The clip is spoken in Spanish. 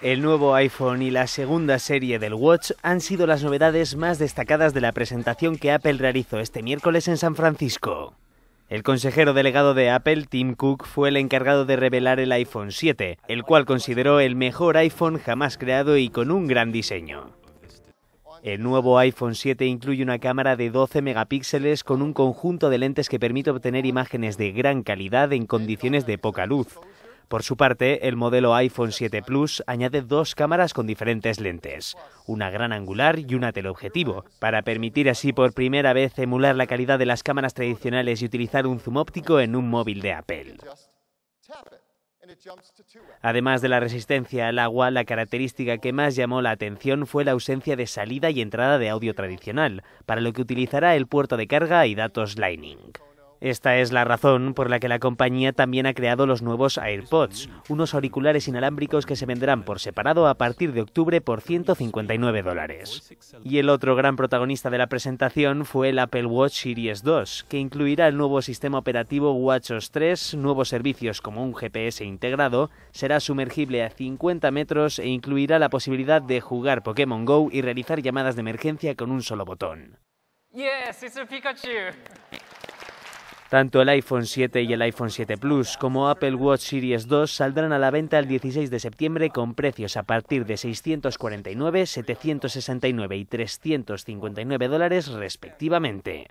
El nuevo iPhone y la segunda serie del Watch han sido las novedades más destacadas de la presentación que Apple realizó este miércoles en San Francisco. El consejero delegado de Apple, Tim Cook, fue el encargado de revelar el iPhone 7, el cual consideró el mejor iPhone jamás creado y con un gran diseño. El nuevo iPhone 7 incluye una cámara de 12 megapíxeles con un conjunto de lentes que permite obtener imágenes de gran calidad en condiciones de poca luz. Por su parte, el modelo iPhone 7 Plus añade dos cámaras con diferentes lentes, una gran angular y una teleobjetivo, para permitir así por primera vez emular la calidad de las cámaras tradicionales y utilizar un zoom óptico en un móvil de Apple. Además de la resistencia al agua, la característica que más llamó la atención fue la ausencia de salida y entrada de audio tradicional, para lo que utilizará el puerto de carga y datos Lightning. Esta es la razón por la que la compañía también ha creado los nuevos AirPods, unos auriculares inalámbricos que se vendrán por separado a partir de octubre por 159 dólares. Y el otro gran protagonista de la presentación fue el Apple Watch Series 2, que incluirá el nuevo sistema operativo WatchOS 3, nuevos servicios como un GPS integrado, será sumergible a 50 metros e incluirá la posibilidad de jugar Pokémon Go y realizar llamadas de emergencia con un solo botón. Pikachu. Tanto el iPhone 7 y el iPhone 7 Plus como Apple Watch Series 2 saldrán a la venta el 16 de septiembre con precios a partir de 649, 769 y 359 dólares respectivamente.